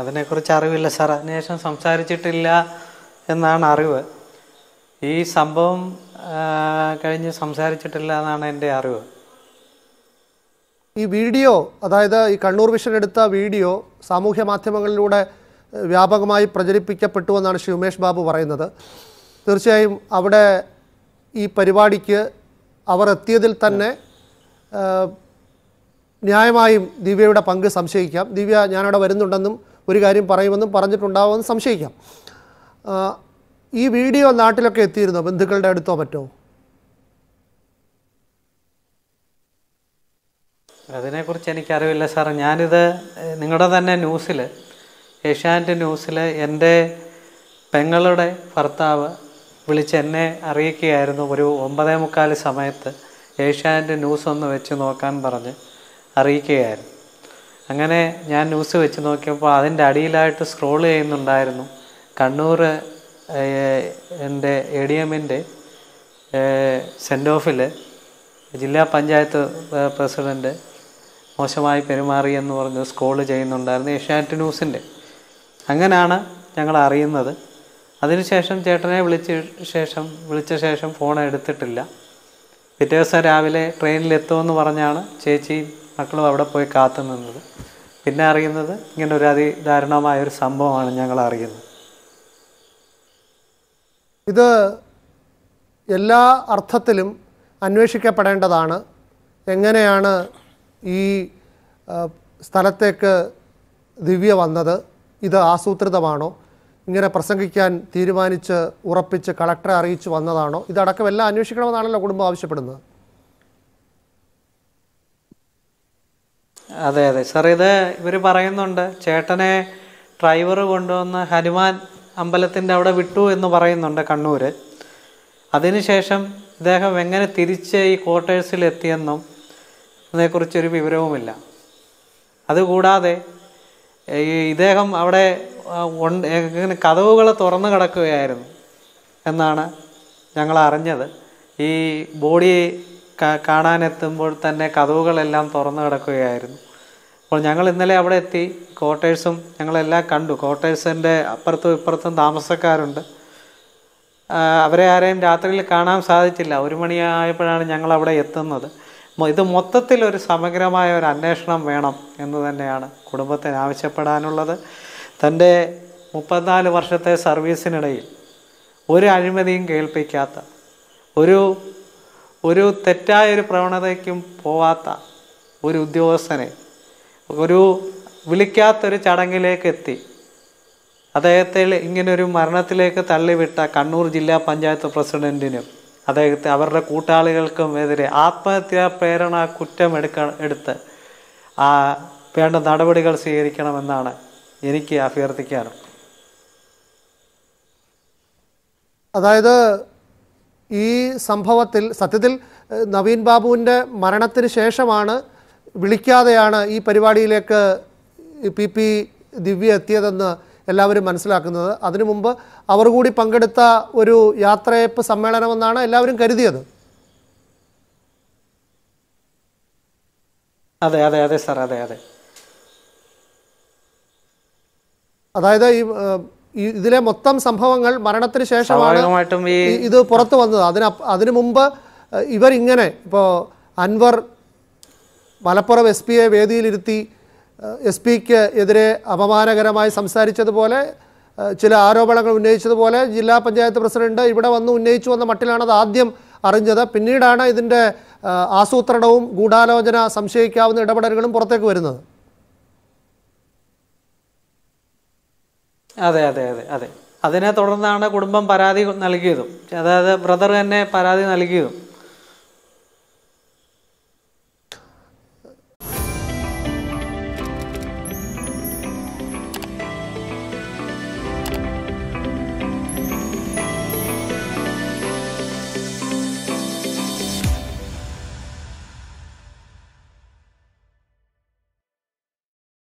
അതിനെക്കുറിച്ച് അറിവില്ല സാർ അതിനുശേഷം സംസാരിച്ചിട്ടില്ല എന്നാണ് അറിവ് ഈ സംഭവം കഴിഞ്ഞ് സംസാരിച്ചിട്ടില്ല എന്നാണ് എൻ്റെ അറിവ് ഈ വീഡിയോ അതായത് ഈ കണ്ണൂർ വിഷൻ എടുത്ത വീഡിയോ സാമൂഹ്യ മാധ്യമങ്ങളിലൂടെ വ്യാപകമായി പ്രചരിപ്പിക്കപ്പെട്ടു എന്നാണ് ശ്രീ ഉമേഷ് ബാബു പറയുന്നത് തീർച്ചയായും അവിടെ ഈ പരിപാടിക്ക് അവർ എത്തിയതിൽ തന്നെ ന്യായമായും ദിവ്യയുടെ പങ്ക് സംശയിക്കാം ദിവ്യ ഞാനവിടെ വരുന്നുണ്ടെന്നും ഒരു കാര്യം പറയുമെന്നും പറഞ്ഞിട്ടുണ്ടാവുമെന്ന് സംശയിക്കാം ഈ വീഡിയോ നാട്ടിലൊക്കെ എത്തിയിരുന്നോ ബന്ധുക്കളുടെ അടുത്തോ മറ്റോ അതിനെക്കുറിച്ച് എനിക്കറിവില്ല സാർ ഞാനിത് നിങ്ങളുടെ തന്നെ ന്യൂസിൽ ഏഷ്യാനെറ്റ് ന്യൂസിൽ എൻ്റെ പെങ്ങളുടെ ഭർത്താവ് വിളിച്ച് എന്നെ അറിയിക്കുകയായിരുന്നു ഒരു ഒമ്പതേ മുക്കാൽ സമയത്ത് ഏഷ്യാനെറ്റ് ന്യൂസ് ഒന്ന് വെച്ച് നോക്കാൻ പറഞ്ഞ് അറിയിക്കുകയായിരുന്നു അങ്ങനെ ഞാൻ ന്യൂസ് വെച്ച് നോക്കിയപ്പോൾ അതിൻ്റെ അടിയിലായിട്ട് സ്ക്രോൾ ചെയ്യുന്നുണ്ടായിരുന്നു കണ്ണൂർ എൻ്റെ എ ഡി എമ്മിൻ്റെ സെൻ്റ് ഓഫിൽ ജില്ലാ പഞ്ചായത്ത് പ്രസിഡൻ്റ് മോശമായി പെരുമാറി എന്ന് പറഞ്ഞ് സ്ക്രോൾ ചെയ്യുന്നുണ്ടായിരുന്നു ഏഷ്യാനെറ്റ് ന്യൂസിൻ്റെ അങ്ങനെയാണ് ഞങ്ങൾ അറിയുന്നത് അതിനുശേഷം ചേട്ടനെ വിളിച്ച ശേഷം വിളിച്ച ശേഷം ഫോൺ എടുത്തിട്ടില്ല പിറ്റേ ദിവസം രാവിലെ ട്രെയിനിലെത്തുമെന്ന് പറഞ്ഞാണ് ചേച്ചി മക്കളും അവിടെ പോയി കാത്തു നിന്നത് പിന്നെ അറിയുന്നത് ഇങ്ങനെ ഒരു അതിദാരുണമായ ഒരു സംഭവമാണ് ഞങ്ങൾ അറിയുന്നത് ഇത് എല്ലാ അർത്ഥത്തിലും അന്വേഷിക്കപ്പെടേണ്ടതാണ് എങ്ങനെയാണ് ഈ സ്ഥലത്തേക്ക് ദിവ്യ വന്നത് ഇത് ആസൂത്രിതമാണോ ഇങ്ങനെ പ്രസംഗിക്കാൻ തീരുമാനിച്ച് ഉറപ്പിച്ച് കളക്ടറെ അറിയിച്ച് വന്നതാണോ ഇതടക്കം എല്ലാം അന്വേഷിക്കണമെന്നാണല്ലോ കുടുംബം ആവശ്യപ്പെടുന്നത് അതെ അതെ സാർ ഇത് ഇവർ പറയുന്നുണ്ട് ചേട്ടനെ ഡ്രൈവർ കൊണ്ടുവന്ന് ഹനുമാൻ അമ്പലത്തിൻ്റെ അവിടെ വിട്ടു എന്ന് പറയുന്നുണ്ട് കണ്ണൂർ അതിനുശേഷം ഇദ്ദേഹം എങ്ങനെ തിരിച്ച് ഈ ക്വാർട്ടേഴ്സിൽ എത്തിയെന്നും അതിനെക്കുറിച്ചൊരു വിവരവുമില്ല അതുകൂടാതെ ഇദ്ദേഹം അവിടെ ഇങ്ങനെ കഥവുകൾ തുറന്നു കിടക്കുകയായിരുന്നു എന്നാണ് ഞങ്ങൾ അറിഞ്ഞത് ഈ ബോഡി കാണാനെത്തുമ്പോൾ തന്നെ കഥവുകളെല്ലാം തുറന്നു കിടക്കുകയായിരുന്നു അപ്പോൾ ഞങ്ങൾ ഇന്നലെ അവിടെ എത്തി ക്വാർട്ടേഴ്സും ഞങ്ങളെല്ലാം കണ്ടു ക്വാർട്ടേഴ്സിൻ്റെ അപ്പുറത്തും ഇപ്പുറത്തും താമസക്കാരുണ്ട് അവരെ ആരെയും രാത്രിയിൽ കാണാൻ സാധിച്ചില്ല ഒരു മണിയായപ്പോഴാണ് ഞങ്ങൾ അവിടെ എത്തുന്നത് ഇത് മൊത്തത്തിൽ ഒരു സമഗ്രമായ ഒരു അന്വേഷണം വേണം എന്ന് തന്നെയാണ് കുടുംബത്തിന് ആവശ്യപ്പെടാനുള്ളത് തൻ്റെ മുപ്പത്തിനാല് വർഷത്തെ സർവീസിനിടയിൽ ഒരു അഴിമതിയും കേൾപ്പിക്കാത്ത ഒരു ഒരു തെറ്റായൊരു പ്രവണതയ്ക്കും പോവാത്ത ഒരു ഉദ്യോഗസ്ഥനെ ഒരു വിളിക്കാത്തൊരു ചടങ്ങിലേക്ക് എത്തി അദ്ദേഹത്തെ ഇങ്ങനൊരു മരണത്തിലേക്ക് തള്ളിവിട്ട കണ്ണൂർ ജില്ലാ പഞ്ചായത്ത് പ്രസിഡൻറ്റിനും അദ്ദേഹത്തെ അവരുടെ കൂട്ടാളികൾക്കും എതിരെ ആത്മഹത്യാ പ്രേരണ കുറ്റം എടുക്ക എടുത്ത് ആ വേണ്ട നടപടികൾ സ്വീകരിക്കണമെന്നാണ് എനിക്ക് അഭ്യർത്ഥിക്കാനും അതായത് ഈ സംഭവത്തിൽ സത്യത്തിൽ നവീൻ ബാബുവിൻ്റെ മരണത്തിന് ശേഷമാണ് വിളിക്കാതെയാണ് ഈ പരിപാടിയിലേക്ക് പി പി ദിവ്യ എത്തിയതെന്ന് എല്ലാവരും മനസ്സിലാക്കുന്നത് അതിനു മുമ്പ് അവർ കൂടി പങ്കെടുത്ത ഒരു യാത്രയപ്പ് സമ്മേളനമെന്നാണ് എല്ലാവരും കരുതിയത് അതെ അതെ അതെ സാർ അതെ അതെ അതായത് ഈ ഇതിലെ മൊത്തം സംഭവങ്ങൾ മരണത്തിന് ശേഷമാണ് ഇത് പുറത്തു വന്നത് അതിന് അതിനു മുമ്പ് ഇവരിങ്ങനെ ഇപ്പോൾ അൻവർ മലപ്പുറം എസ് പിയെ വേദിയിലിരുത്തി എസ് പിക്ക് എതിരെ അപമാനകരമായി സംസാരിച്ചതുപോലെ ചില ആരോപണങ്ങൾ ഉന്നയിച്ചതുപോലെ ജില്ലാ പഞ്ചായത്ത് പ്രസിഡന്റ് ഇവിടെ വന്ന് ഉന്നയിച്ചു വന്ന മട്ടിലാണ് അത് ആദ്യം അറിഞ്ഞത് പിന്നീടാണ് ഇതിൻ്റെ ആസൂത്രണവും ഗൂഢാലോചന സംശയിക്കാവുന്ന ഇടപെടലുകളും പുറത്തേക്ക് വരുന്നത് അതെ അതെ അതെ അതെ അതിനെ തുടർന്നാണ് കുടുംബം പരാതി നൽകിയതും അതായത് ബ്രദർ തന്നെ പരാതി നൽകിയതും